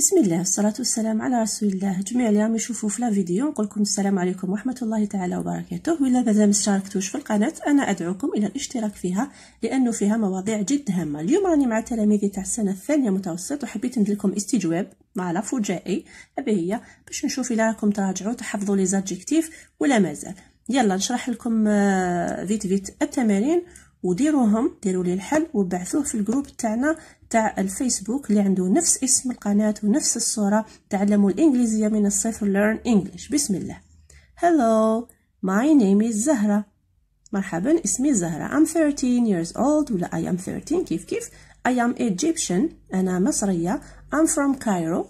بسم الله والصلاة والسلام على رسول الله جميع اليوم يشوفوا في لا فيديو نقول لكم السلام عليكم ورحمة الله تعالى وبركاته وإلا مازال ما في القناة أنا أدعوكم إلى الاشتراك فيها لأنه فيها مواضيع جد هامة اليوم راني مع تلاميذي تاع السنة الثانية متوسط وحبيت ندير لكم استجواب مع فجائي هذه هي باش نشوف إلا راكم تراجعوا تحفظوا لي زادجيكتيف ولا مازال يلا نشرح لكم آه، فيت فيت التمارين وديروهم ديروا لي الحل وبعثوه في الجروب تاعنا تاع الفيسبوك اللي عنده نفس اسم القناة ونفس الصورة تعلموا الإنجليزية من الصفر Learn English بسم الله Hello my name is زهرة مرحبا اسمي زهرة I'm 13 years old ولا I am 13 كيف كيف I am Egyptian أنا مصرية I'm from Cairo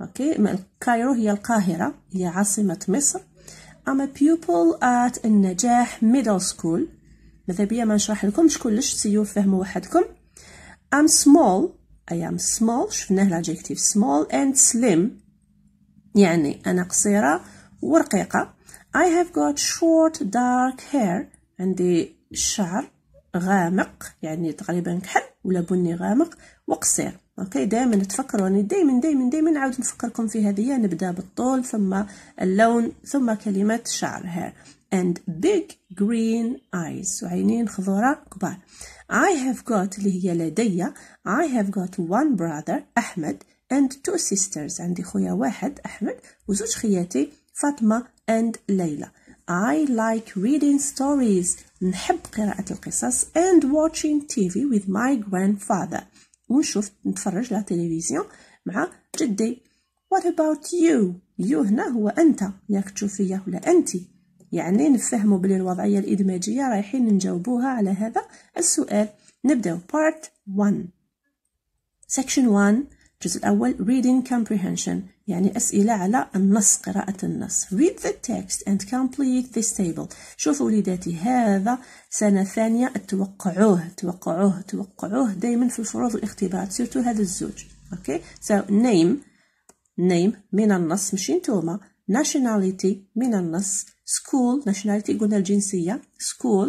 أوكي كايرو هي القاهرة هي عاصمة مصر I'm a pupil at النجاح middle school ماذا بيا ما نشرح لكم كلش سيو فهموا وحدكم I'm small I am small شفناه الأجيكتيف small and slim يعني أنا قصيرة ورقيقة I have got short dark hair عندي شعر غامق يعني تقريبا كحل ولا بني غامق وقصير اوكي دائما تفكروا راني يعني دائما دائما دائما نعاود نفكركم في هذه نبدا بالطول ثم اللون ثم كلمه شعر هير and big green eyes وعينين خضراء كبار I have got اللي هي لدي I have got one brother أحمد and two sisters عندي خويا واحد أحمد وزوج خياتي فاطمة and ليلى I like reading stories نحب قراءة القصص and watching TV with my grandfather ونشوف نتفرج لا تلفزيون مع جدي what about you يو هنا هو انت ياك تشوف ولا انت يعني نفهموا بلي الوضعيه الادماجيه رايحين نجاوبوها على هذا السؤال نبداو part 1 section 1 الجزء الأول reading comprehension يعني أسئلة على النص قراءة النص read the text and complete this table شوفوا وليداتي هذا سنة ثانية توقعوه توقعوه توقعوه دايما في الفروض والاختبارات سيرتو هذا الزوج اوكي so name نيم من النص ماشي انتوما nationality من النص school nationality قلنا الجنسية school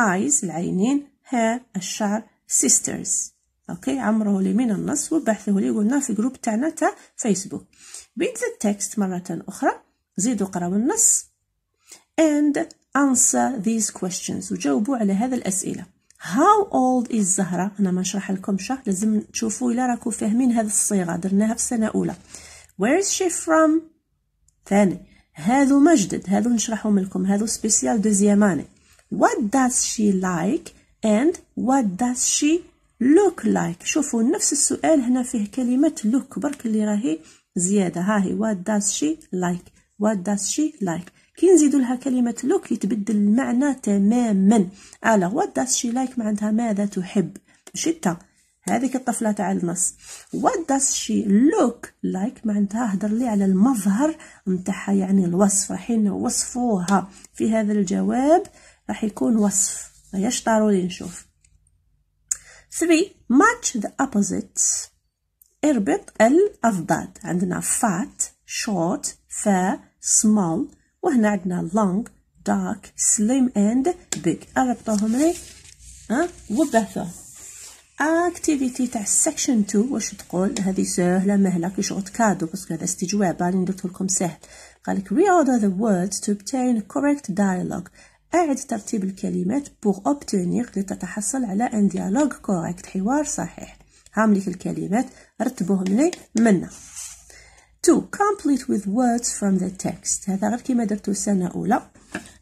eyes العينين hair الشعر sisters اوكي عمره لي من النص وبحثه لي قلنا في جروب تاعنا تاع فيسبوك read the text مرة أخرى زيدوا قراو النص and answer these questions وجاوبوا على هذا الأسئلة how old is زهرة أنا ما نشرح لكم شرح لازم تشوفوا إلا راكم فاهمين هذه الصيغة درناها في سنة أولى where is she from ثاني هذا مجدد هذا نشرحهم لكم هذا سبيسيال دوزياماني what does she like and what does she لوك لايك شوفوا نفس السؤال هنا فيه كلمة لوك برك اللي راهي زيادة ها هي وات داز شي لايك وات داز شي لايك كي نزيدو لها كلمة لوك يتبدل المعنى تماما ألا وات داز شي لايك معناتها ماذا تحب شتا هذيك الطفلة تاع النص وات داز شي لوك لايك معناتها هدر لي على المظهر نتاعها يعني الوصف حين وصفوها في هذا الجواب راح يكون وصف ما ضروري نشوف 3 match the opposites اربط الأضداد عندنا fat short fair small وهنا عندنا long dark slim and big اربطوهم هنا ها وبثوهم اكتيفيتي تاع السكشن 2 واش تقول هذه سهله مهله كي شغل كادو باسكو هذا استجواب راني درتو لكم سهل قالك reorder the words to obtain correct dialogue أعد ترتيب الكلمات بوغ اوبتينيغ لتتحصل على ان ديالوغ كوريكت حوار صحيح هامليك الكلمات رتبوهم لي منا تو كومبليت وذ words فروم ذا تكست هذا غير كيما درتو سنه أولى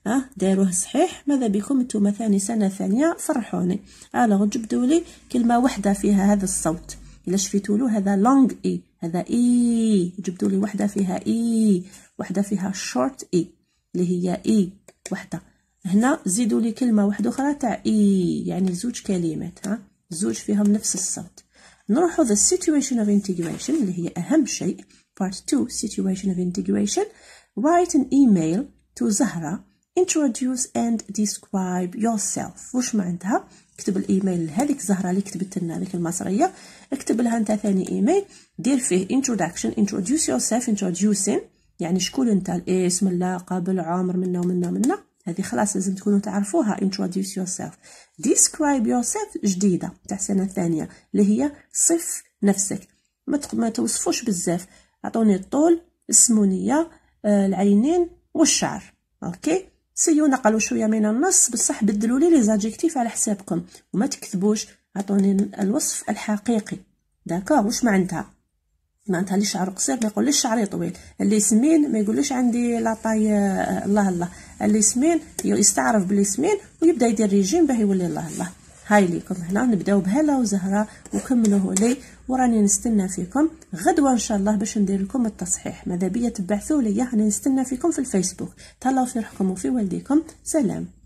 ها داروه صحيح ماذا بكم نتوما ثاني سنة ثانية فرحوني ألوغ جبدوا لي كلمة وحده فيها هذا الصوت إلا شفيتولو هذا لونغ إي e. هذا إي e. جبدوا لي فيها إي وحده فيها شورت e. إي اللي هي إي وحده هنا زيدوا لي كلمه واحده اخرى تاع اي يعني زوج كلمات ها زوج فيهم نفس الصوت نروحوا ذا سيتويشن اوف انتجريشن اللي هي اهم شيء بارت 2 سيتويشن اوف انتجريشن رايت ان ايميل تو زهرة انتروديوس اند ديسكرايب يور سيلف واش معناتها اكتب الايميل لهذيك زهرة اللي كتبت لنا هذيك المصرية اكتب لها انت ثاني ايميل دير فيه انتروداكشن انتروديوس يور سيلف انتروديوسين يعني شكون انت الاسم اللقب العمر منا ومنا منا هذه خلاص لازم تكونوا تعرفوها introduce yourself describe yourself جديدة تاع السنة الثانية اللي هي صف نفسك ما توصفوش بزاف عطوني الطول السمونية آه، العينين والشعر اوكي سيو نقلوا شويه من النص بصح بدلوا لي لي على حسابكم وما تكتبوش عطوني الوصف الحقيقي داكوغ واش معناتها معناتها اللي شعره قصير ما يقولش شعري طويل اللي سمين ما يقولش عندي لا طاي آه، الله الله اللي سمين يستعرف بلي سمين ويبدا يدير ريجيم باه يولي الله الله هاي ليكم هنا نبداو بهلا وزهره وكملوه لي وراني نستنى فيكم غدوه ان شاء الله باش ندير لكم التصحيح ماذا بيا تبعثوا ليا راني نستنى فيكم في الفيسبوك تهلاو في روحكم وفي والديكم سلام